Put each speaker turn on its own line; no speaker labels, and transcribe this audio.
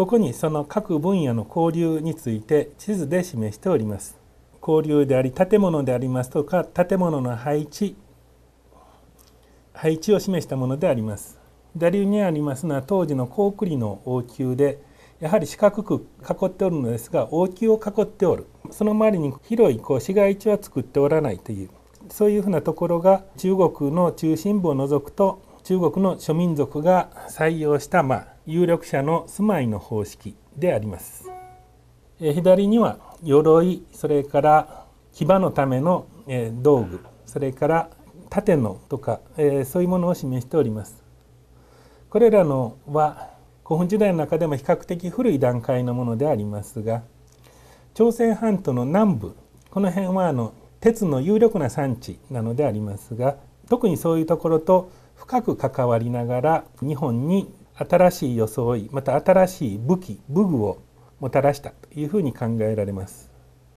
ここにその各分野の交流について地図で示しております交流であり建物でありますとか建物の配置配置を示したものであります左上にありますのは当時の高句麗の王宮でやはり四角く囲っておるのですが王宮を囲っておるその周りに広いこう市街地は作っておらないというそういうふうなところが中国の中心部を除くと中国の諸民族が採用した、まあ、有力者の住まいの方式であります。え左には鎧それから牙のための、え道具それから盾のとか、えそういうものを示しております。これらのは古墳時代の中でも比較的古い段階のものでありますが朝鮮半島の南部この辺はあの鉄の有力な産地なのでありますが特にそういうところと深く関わりながら日本に新しい装いまた新しい武器武具をもたらしたというふうに考えられます。